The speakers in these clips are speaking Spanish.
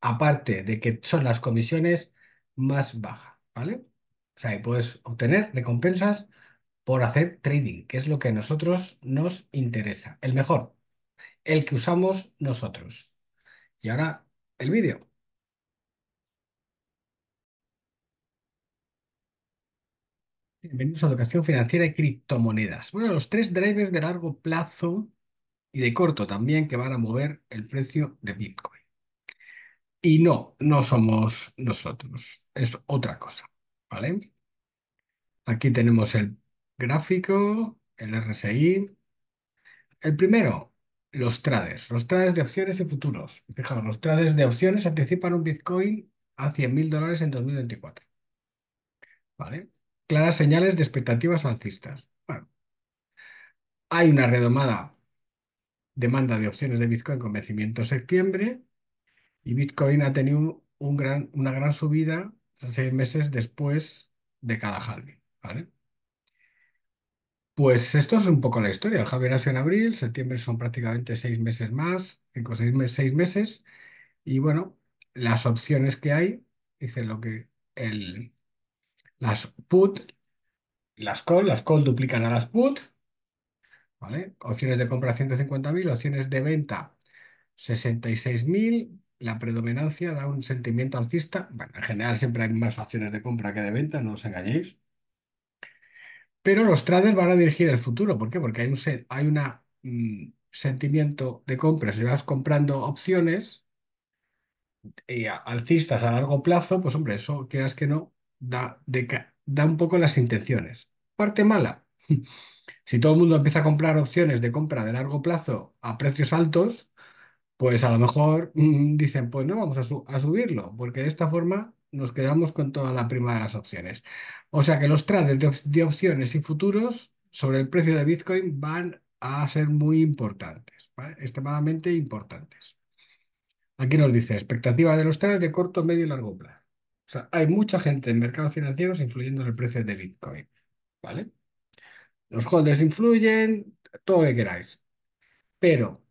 aparte de que son las comisiones más bajas, ¿vale? O sea, puedes obtener recompensas por hacer trading, que es lo que a nosotros nos interesa, el mejor, el que usamos nosotros. Y ahora el vídeo. Bienvenidos a Educación Financiera y Criptomonedas. Bueno, los tres drivers de largo plazo y de corto también que van a mover el precio de Bitcoin. Y no, no somos nosotros, es otra cosa, ¿vale? Aquí tenemos el gráfico, el RSI. El primero, los trades, los trades de opciones y futuros. Fijaos, los trades de opciones anticipan un Bitcoin a 100.000 dólares en 2024. ¿Vale? Claras señales de expectativas alcistas. Bueno, hay una redomada demanda de opciones de Bitcoin con vencimiento septiembre y Bitcoin ha tenido una gran subida seis meses después de cada halving, ¿vale? Pues esto es un poco la historia. El halving es en abril, septiembre son prácticamente seis meses más, cinco, seis, meses, seis meses. Y bueno, las opciones que hay, dicen lo que el, las put, las call, las call duplican a las put, ¿vale? Opciones de compra 150.000, opciones de venta 66.000, la predominancia da un sentimiento alcista. Bueno, en general siempre hay más facciones de compra que de venta, no os engañéis. Pero los traders van a dirigir el futuro. ¿Por qué? Porque hay un hay una, mm, sentimiento de compra. Si vas comprando opciones y alcistas a largo plazo, pues hombre, eso quieras que no, da, da un poco las intenciones. Parte mala. si todo el mundo empieza a comprar opciones de compra de largo plazo a precios altos, pues a lo mejor mm, dicen, pues no, vamos a, subirlo, porque de esta forma nos quedamos con toda la prima de las opciones. O sea que los trades de, opciones y futuros sobre el precio de Bitcoin van a ser muy importantes, Extremadamente importantes. Aquí nos dice, expectativa de los trades de corto, medio y largo plazo. O sea, hay mucha gente en mercados financieros influyendo en el precio de Bitcoin, ¿vale? Los holders influyen, todo lo que queráis. Pero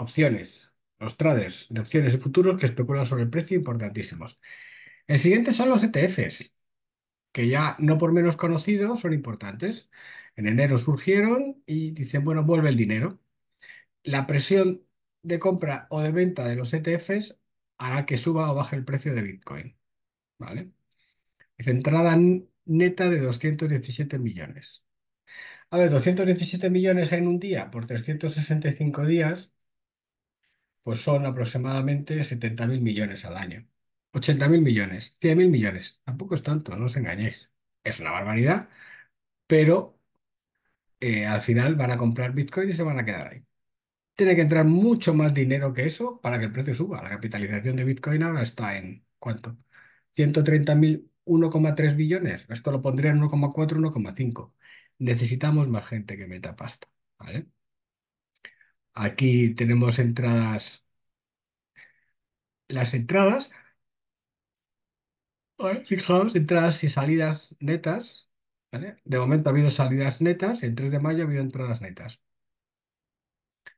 Opciones. Los traders de opciones y futuros que especulan sobre el precio importantísimos. El siguiente son los ETFs, que ya no por menos conocidos son importantes. En enero surgieron y dicen, bueno, vuelve el dinero. La presión de compra o de venta de los ETFs hará que suba o baje el precio de Bitcoin. ¿Vale? de entrada neta de 217 millones. A ver, 217 millones en un día por 365 días pues son aproximadamente 70.000 millones al año. 80.000 millones, 100.000 millones. Tampoco es tanto, no os engañéis. Es una barbaridad, pero eh, al final van a comprar Bitcoin y se van a quedar ahí. Tiene que entrar mucho más dinero que eso para que el precio suba. La capitalización de Bitcoin ahora está en, ¿cuánto? 130.000, 1,3 billones. Esto lo pondría en 1,4, 1,5. Necesitamos más gente que meta pasta, ¿vale? Aquí tenemos entradas, las entradas, fijaos, entradas y salidas netas, De momento ha habido salidas netas, el 3 de mayo ha habido entradas netas.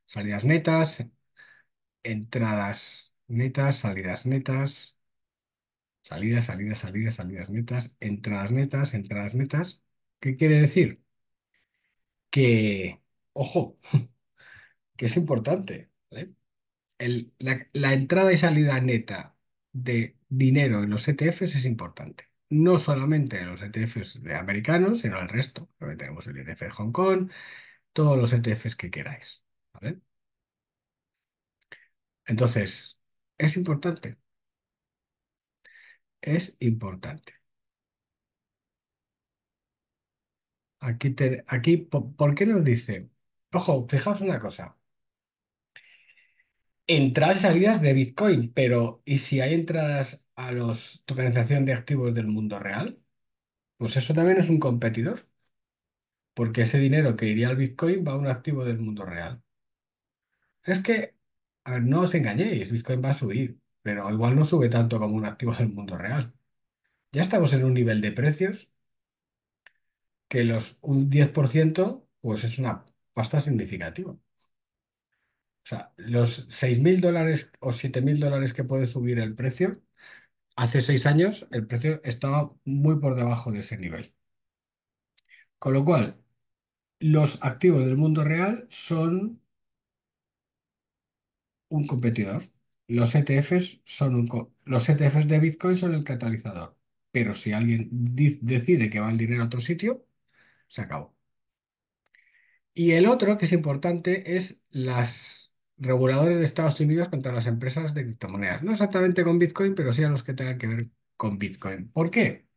Salidas netas, entradas netas, salidas netas, salidas, salidas, salidas, salidas netas, entradas netas, entradas netas. ¿Qué quiere decir? Que, ojo, que es importante. El, la, entrada y salida neta de dinero en los ETFs es importante. No solamente en los ETFs de americanos, sino el resto. También tenemos el ETF de Hong Kong, todos los ETFs que queráis. Entonces, es importante. Es importante. Aquí, aquí ¿por qué nos dice? Ojo, fijaos una cosa entradas y salidas de Bitcoin, pero ¿y si hay entradas a los tokenización de activos del mundo real? Pues eso también es un competidor, porque ese dinero que iría al Bitcoin va a un activo del mundo real. Es que, no os engañéis, Bitcoin va a subir, pero igual no sube tanto como un activo del mundo real. Ya estamos en un nivel de precios que los un 10% pues es una pasta significativa. O sea, los 6.000 dólares o 7.000 dólares que puede subir el precio, hace seis años el precio estaba muy por debajo de ese nivel. Con lo cual, los activos del mundo real son un competidor. Los ETFs, son los ETFs de Bitcoin son el catalizador. Pero si alguien decide que va el dinero a otro sitio, se acabó. Y el otro que es importante es las reguladores de Estados Unidos contra las empresas de criptomonedas. No exactamente con Bitcoin, pero sí a los que tengan que ver con Bitcoin. ¿Por qué?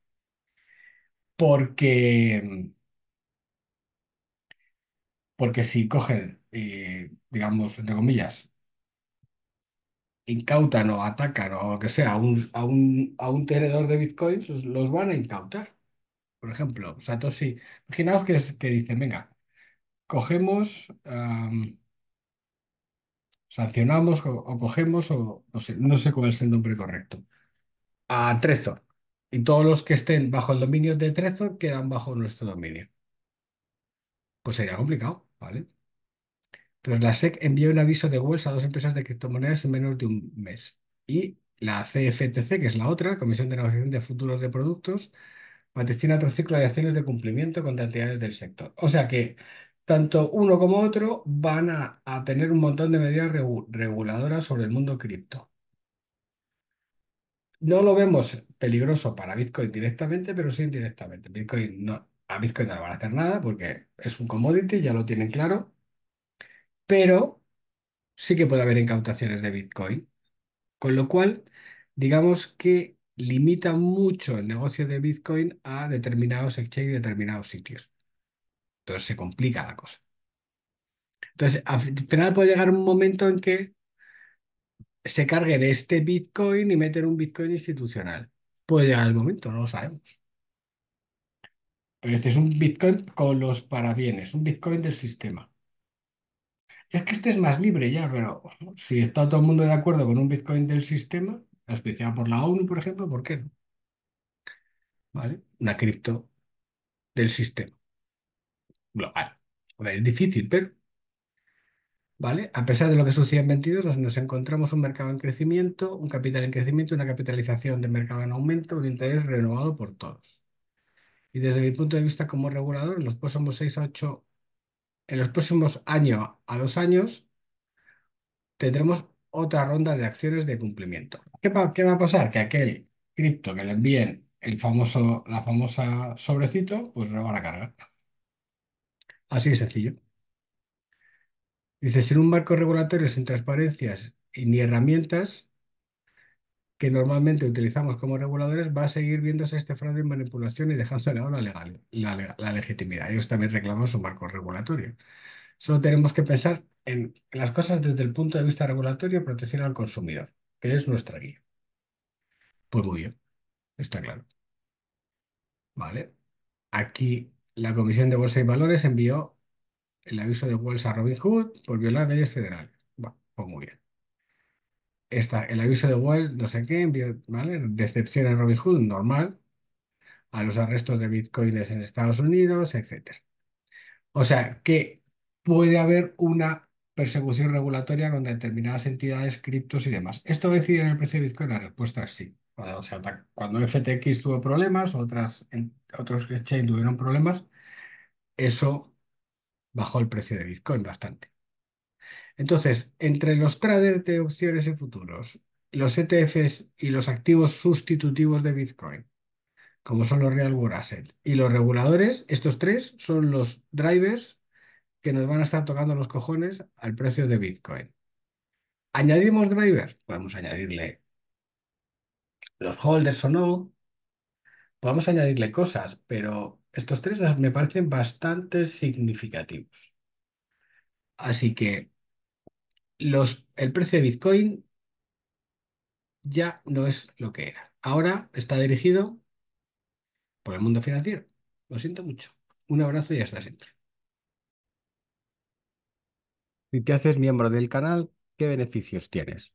Porque, porque si cogen, eh, digamos, entre comillas, incautan o atacan o lo que sea a un, un, a un tenedor de Bitcoins, los van a incautar. Por ejemplo, Satoshi, imaginaos que, que dicen, venga, cogemos sancionamos o, cogemos, o no sé, no sé cuál es el nombre correcto, a Trezor. Y todos los que estén bajo el dominio de Trezor quedan bajo nuestro dominio. Pues sería complicado, ¿vale? Entonces, la SEC envió un aviso de Wells a dos empresas de criptomonedas en menos de un mes. Y la CFTC, que es la otra, Comisión de Negociación de Futuros de Productos, mantiene otro ciclo de acciones de cumplimiento con entidades del sector. O sea que tanto uno como otro van a, tener un montón de medidas reguladoras sobre el mundo cripto. No lo vemos peligroso para Bitcoin directamente, pero sí indirectamente. Bitcoin no, a Bitcoin no le van a hacer nada porque es un commodity, ya lo tienen claro, pero sí que puede haber incautaciones de Bitcoin. Con lo cual, digamos que limita mucho el negocio de Bitcoin a determinados exchanges, y determinados sitios. Entonces se complica la cosa. Entonces, al final puede llegar un momento en que se carguen este Bitcoin y meter un Bitcoin institucional. Puede llegar el momento, no lo sabemos. Pero es un Bitcoin con los parabienes, un Bitcoin del sistema. es que este es más libre ya, pero si está todo el mundo de acuerdo con un Bitcoin del sistema, especialmente por la ONU, por ejemplo, ¿por qué no? ¿Vale? Una cripto del sistema global. es difícil, pero... ¿Vale? A pesar de lo que sucedió en 22, nos encontramos un mercado en crecimiento, un capital en crecimiento, una capitalización de mercado en aumento, un interés renovado por todos. Y desde mi punto de vista como regulador, en los próximos 6 a 8, en los próximos años a dos años, tendremos otra ronda de acciones de cumplimiento. ¿Qué, va, a pasar? Que aquel cripto que le envíen el famoso, la famosa sobrecito, pues no van a cargar. Así de sencillo. Dice, sin un marco regulatorio sin transparencias y ni herramientas que normalmente utilizamos como reguladores, va a seguir viéndose este fraude y manipulación y dejándose la, la, legal, la, legitimidad. Ellos también reclaman su marco regulatorio. Solo tenemos que pensar en las cosas desde el punto de vista regulatorio y protección al consumidor, que es nuestra guía. Pues muy bien, está claro. Vale. Aquí la Comisión de Bolsa y Valores envió el aviso de Wells a Robin Hood por violar leyes federales. Bueno, pues muy bien. Está el aviso de Wells, no sé qué, envió, ¿vale? Decepción a Robin Hood, normal. A los arrestos de bitcoins en Estados Unidos, etc. O sea, que puede haber una persecución regulatoria con determinadas entidades, criptos y demás. ¿Esto va a incidir en el precio de bitcoin? La respuesta es sí sea, cuando FTX tuvo problemas, otros exchanges tuvieron problemas, eso bajó el precio de Bitcoin bastante. Entonces, entre los traders de opciones y futuros, los ETFs y los activos sustitutivos de Bitcoin, como son los real world assets y los reguladores, estos tres son los drivers que nos van a estar tocando los cojones al precio de Bitcoin. ¿Añadimos drivers? Podemos añadirle los holders o no, podemos añadirle cosas, pero estos tres me parecen bastante significativos. Así que los, el precio de Bitcoin ya no es lo que era. Ahora está dirigido por el mundo financiero. Lo siento mucho. Un abrazo y hasta siempre. Si te haces miembro del canal, ¿qué beneficios tienes?